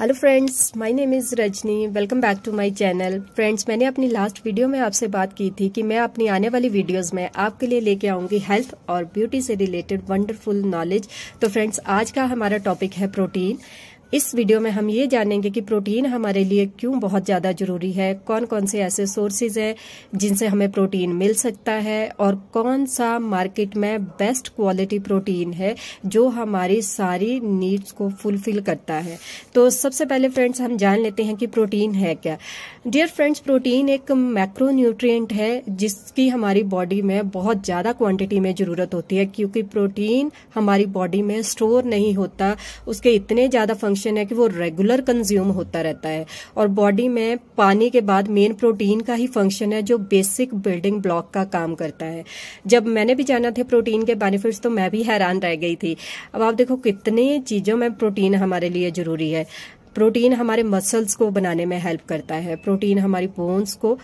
hello friends my name is Rajni welcome back to my channel friends मैंने अपनी last video में आपसे बात की थी कि मैं अपनी आने वाली वीडियोस में आपके लिए लेके आऊँगी हेल्थ और ब्यूटी से रिलेटेड वंडरफुल नॉलेज तो फ्रेंड्स आज का हमारा टॉपिक है प्रोटीन इस वीडियो में हम ये जानेंगे कि प्रोटीन हमारे लिए क्यों बहुत ज़्यादा ज़रूरी है कौन कौन से ऐसे सोर्सेज हैं जिनसे हमें प्रोटीन मिल सकता है और कौन सा मार्केट में बेस्ट क्वालिटी प्रोटीन है जो हमारी सारी नीड्स को फुलफिल करता है तो सबसे पहले फ्रेंड्स हम जान लेते हैं कि प्रोटीन है क्या डियर फ्रेंड्स प्रोटीन एक मैक्रोन्यूट्रिएंट है जिसकी हमारी बॉडी में बहुत ज़्यादा क्वांटिटी में ज़रूरत होती है क्योंकि प्रोटीन हमारी बॉडी में स्टोर नहीं होता उसके इतने ज़्यादा फंक्शन मेंशन है कि वो रेगुलर कंज्यूम होता रहता है और बॉडी में पानी के बाद मेन प्रोटीन का ही फंक्शन है जो बेसिक बिल्डिंग ब्लॉक का काम करता है जब मैंने भी जाना था प्रोटीन के बेनिफिट्स तो मैं भी हैरान रह गई थी अब आप देखो कितने चीज़ों में प्रोटीन हमारे लिए ज़रूरी है प्रोटीन हमारे मसल्स को बनाने में हेल्प करता है प्रोटीन हमारी बोन्स को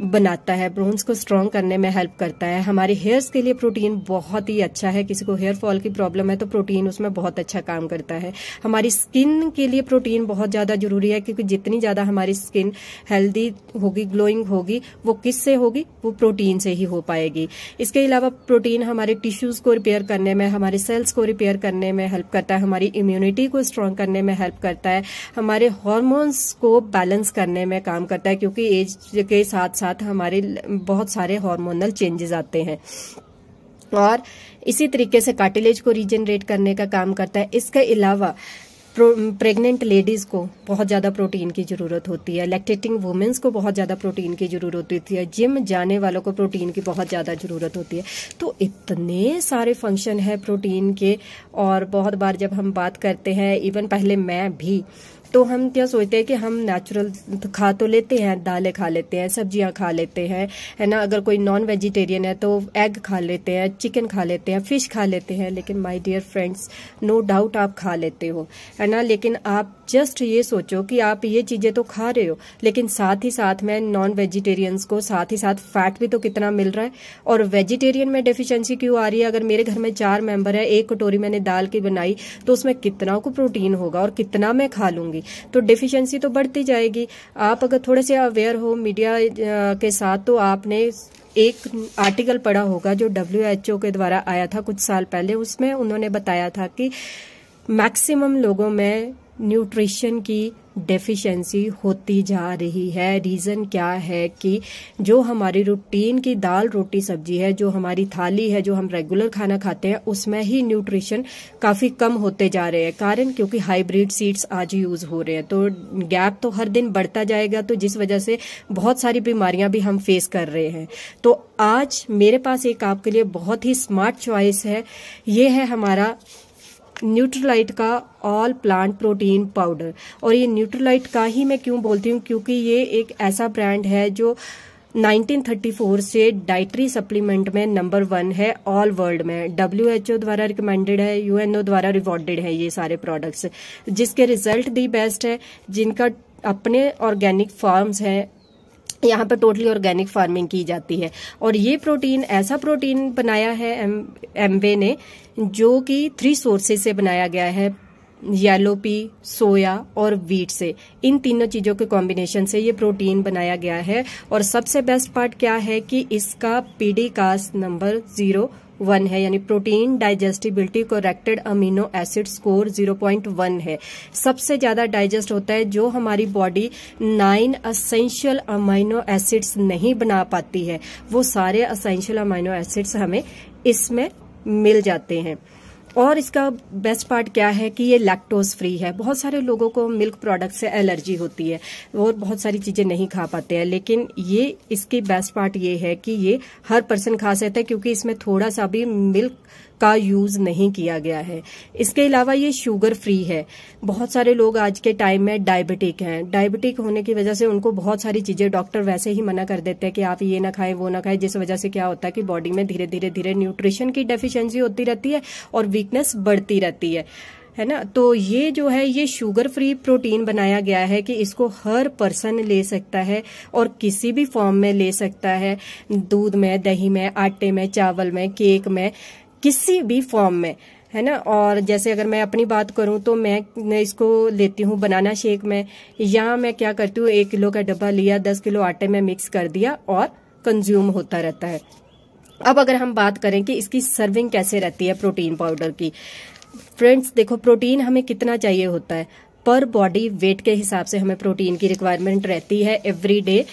बनाता है ब्रोन्स को स्ट्रॉन्ग करने में हेल्प करता है हमारे हेयर्स के लिए प्रोटीन बहुत ही अच्छा है किसी को हेयर फॉल की प्रॉब्लम है तो प्रोटीन उसमें बहुत अच्छा काम करता है हमारी स्किन के लिए प्रोटीन बहुत ज़्यादा जरूरी है क्योंकि जितनी ज़्यादा हमारी स्किन हेल्दी होगी ग्लोइंग होगी वो किस से होगी वो प्रोटीन से ही हो पाएगी इसके अलावा प्रोटीन हमारे टिश्यूज़ को रिपेयर करने में हमारे सेल्स को रिपेयर करने में हेल्प करता है हमारी इम्यूनिटी को स्ट्रांग करने में हेल्प करता है हमारे हॉर्मोन्स को बैलेंस करने में काम करता है क्योंकि एज के साथ साथ साथ हमारे बहुत सारे हार्मोनल चेंजेस आते हैं और इसी तरीके से कार्टिलेज को रिजेनरेट करने का काम करता है इसके अलावा प्रेग्नेंट लेडीज़ को बहुत ज़्यादा प्रोटीन की ज़रूरत होती है लैक्टेटिंग वुमेंस को बहुत ज़्यादा प्रोटीन की ज़रूरत होती है जिम जाने वालों को प्रोटीन की बहुत ज़्यादा ज़रूरत होती है तो इतने सारे फंक्शन है प्रोटीन के और बहुत बार जब हम बात करते हैं इवन पहले मैं भी तो हम क्या सोचते हैं कि हम नेचुरल तो खा तो लेते हैं दालें खा लेते हैं सब्जियां खा लेते हैं है ना अगर कोई नॉन वेजिटेरियन है तो एग खा लेते हैं चिकन खा लेते हैं फिश खा लेते हैं लेकिन my dear friends no doubt आप खा लेते हो है ना लेकिन आप जस्ट ये सोचो कि आप ये चीज़ें तो खा रहे हो लेकिन साथ ही साथ में नॉन वेजिटेरियंस को साथ ही साथ फैट भी तो कितना मिल रहा है और वेजिटेरियन में डेफिशिएंसी क्यों आ रही है अगर मेरे घर में चार मेंबर है एक कटोरी मैंने दाल की बनाई तो उसमें कितना को प्रोटीन होगा और कितना मैं खा लूंगी तो डेफिशिएंसी तो बढ़ती जाएगी आप अगर थोड़े से अवेयर हो मीडिया के साथ तो आपने एक आर्टिकल पढ़ा होगा जो डब्ल्यू के द्वारा आया था कुछ साल पहले उसमें उन्होंने बताया था कि मैक्सिमम लोगों में न्यूट्रिशन की डेफिशिएंसी होती जा रही है रीज़न क्या है कि जो हमारी रूटीन की दाल रोटी सब्जी है जो हमारी थाली है जो हम रेगुलर खाना खाते हैं उसमें ही न्यूट्रिशन काफ़ी कम होते जा रहे हैं कारण क्योंकि हाइब्रिड सीड्स आज यूज़ हो रहे हैं तो गैप तो हर दिन बढ़ता जाएगा तो जिस वजह से बहुत सारी बीमारियां भी हम फेस कर रहे हैं तो आज मेरे पास एक आपके लिए बहुत ही स्मार्ट चॉइस है ये है हमारा न्यूट्रलाइट का ऑल प्लांट प्रोटीन पाउडर और ये न्यूट्रलाइट का ही मैं क्यों बोलती हूँ क्योंकि ये एक ऐसा ब्रांड है जो 1934 से डाइटरी सप्लीमेंट में नंबर वन है ऑल वर्ल्ड में ओ द्वारा रिकमेंडेड है यूएनओ द्वारा रिवॉर्डेड है ये सारे प्रोडक्ट्स जिसके रिजल्ट दी बेस्ट है जिनका अपने ऑर्गेनिक फार्म्स हैं यहाँ पर टोटली ऑर्गेनिक फार्मिंग की जाती है और ये प्रोटीन ऐसा प्रोटीन बनाया है एम एमवे ने जो कि थ्री सोर्सेज से बनाया गया है येलो पी सोया और वीट से इन तीनों चीज़ों के कॉम्बिनेशन से ये प्रोटीन बनाया गया है और सबसे बेस्ट पार्ट क्या है कि इसका PDCAAS number zero one है यानी protein digestibility corrected amino acid score 0.1 है सबसे ज्यादा डाइजेस्ट होता है जो हमारी body nine essential amino acids नहीं बना पाती है वो सारे असेंशियल अमीनो एसिड्स हमें इसमें मिल जाते हैं और इसका बेस्ट पार्ट क्या है कि ये लैक्टोज फ्री है बहुत सारे लोगों को मिल्क प्रोडक्ट से एलर्जी होती है और बहुत सारी चीज़ें नहीं खा पाते हैं लेकिन ये इसकी बेस्ट पार्ट ये है कि ये हर पर्सन खा सकता है क्योंकि इसमें थोड़ा सा भी मिल्क का यूज़ नहीं किया गया है इसके अलावा ये शुगर फ्री है बहुत सारे लोग आज के टाइम में डायबिटिक हैं डायबिटिक होने की वजह से उनको बहुत सारी चीज़ें डॉक्टर वैसे ही मना कर देते हैं कि आप ये ना खाएं वो ना खाएं जिस वजह से क्या होता है कि बॉडी में धीरे धीरे धीरे न्यूट्रिशन की डेफिशिएंसी होती रहती है और वीकनेस बढ़ती रहती है है ना तो ये जो है ये शुगर फ्री प्रोटीन बनाया गया है कि इसको हर पर्सन ले सकता है और किसी भी फॉर्म में ले सकता है दूध में दही में आटे में चावल में केक में किसी भी फॉर्म में है ना और जैसे अगर मैं अपनी बात करूं तो मैं इसको लेती हूं बनाना शेक में या मैं क्या करती हूँ एक किलो का डब्बा लिया दस किलो आटे में मिक्स कर दिया और कंज्यूम होता रहता है अब अगर हम बात करें कि इसकी सर्विंग कैसे रहती है प्रोटीन पाउडर की फ्रेंड्स देखो प्रोटीन हमें कितना चाहिए होता है पर बॉडी वेट के हिसाब से हमें प्रोटीन की रिक्वायरमेंट रहती है एवरी डे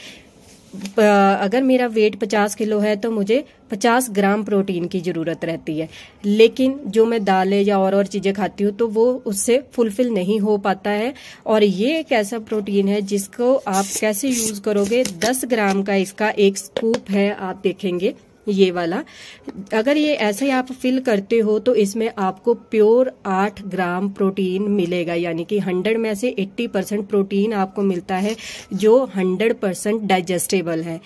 अगर मेरा वेट 50 किलो है तो मुझे 50 ग्राम प्रोटीन की ज़रूरत रहती है लेकिन जो मैं दालें या और और चीज़ें खाती हूँ तो वो उससे फुलफिल नहीं हो पाता है और ये एक ऐसा प्रोटीन है जिसको आप कैसे यूज़ करोगे 10 ग्राम का इसका एक स्कूप है आप देखेंगे ये वाला अगर ये ऐसे आप फिल करते हो तो इसमें आपको प्योर आठ ग्राम प्रोटीन मिलेगा यानी कि हंड्रेड में से एट्टी परसेंट प्रोटीन आपको मिलता है जो हंड्रेड परसेंट डाइजेस्टेबल है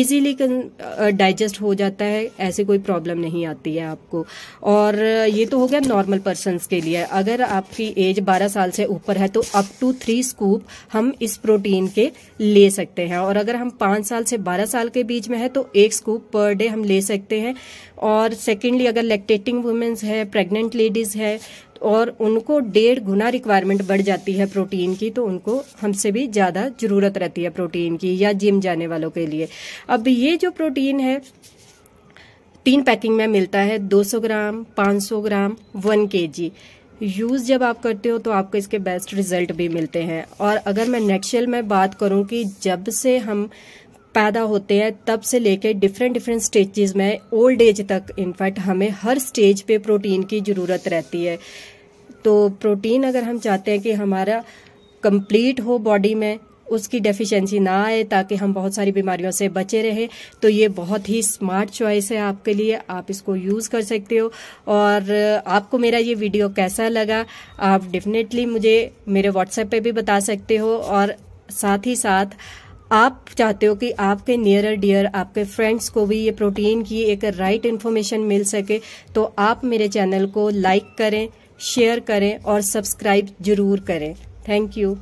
इजीली डाइजेस्ट हो जाता है ऐसे कोई प्रॉब्लम नहीं आती है आपको और ये तो हो गया नॉर्मल पर्सन के लिए अगर आपकी एज बारह साल से ऊपर है तो अप टू थ्री स्कूप हम इस प्रोटीन के ले सकते हैं और अगर हम पांच साल से बारह साल के बीच में है तो एक स्कूप पर डे हम हम ले सकते हैं और सेकेंडली अगर लेक्टेटिंग वुमेंस है प्रेग्नेंट लेडीज़ है और उनको डेढ़ गुना रिक्वायरमेंट बढ़ जाती है प्रोटीन की तो उनको हमसे भी ज़्यादा ज़रूरत रहती है प्रोटीन की या जिम जाने वालों के लिए अब ये जो प्रोटीन है तीन पैकिंग में मिलता है 200 ग्राम 500 ग्राम 1 केजी यूज़ जब आप करते हो तो आपको इसके बेस्ट रिजल्ट भी मिलते हैं और अगर मैं नेक्स्ट में बात करूँ कि जब से हम पैदा होते हैं तब से लेकर डिफरेंट डिफरेंट स्टेजेस में ओल्ड एज तक इनफैक्ट हमें हर स्टेज पे प्रोटीन की ज़रूरत रहती है तो प्रोटीन अगर हम चाहते हैं कि हमारा कंप्लीट हो बॉडी में उसकी डेफिशिएंसी ना आए ताकि हम बहुत सारी बीमारियों से बचे रहें तो ये बहुत ही स्मार्ट चॉइस है आपके लिए आप इसको यूज़ कर सकते हो और आपको मेरा ये वीडियो कैसा लगा आप डेफिनेटली मुझे मेरे व्हाट्सएप पे भी बता सकते हो और साथ ही साथ आप चाहते हो कि आपके नियरर डियर आपके फ्रेंड्स को भी ये प्रोटीन की एक राइट इन्फॉर्मेशन मिल सके तो आप मेरे चैनल को लाइक करें शेयर करें और सब्सक्राइब जरूर करें थैंक यू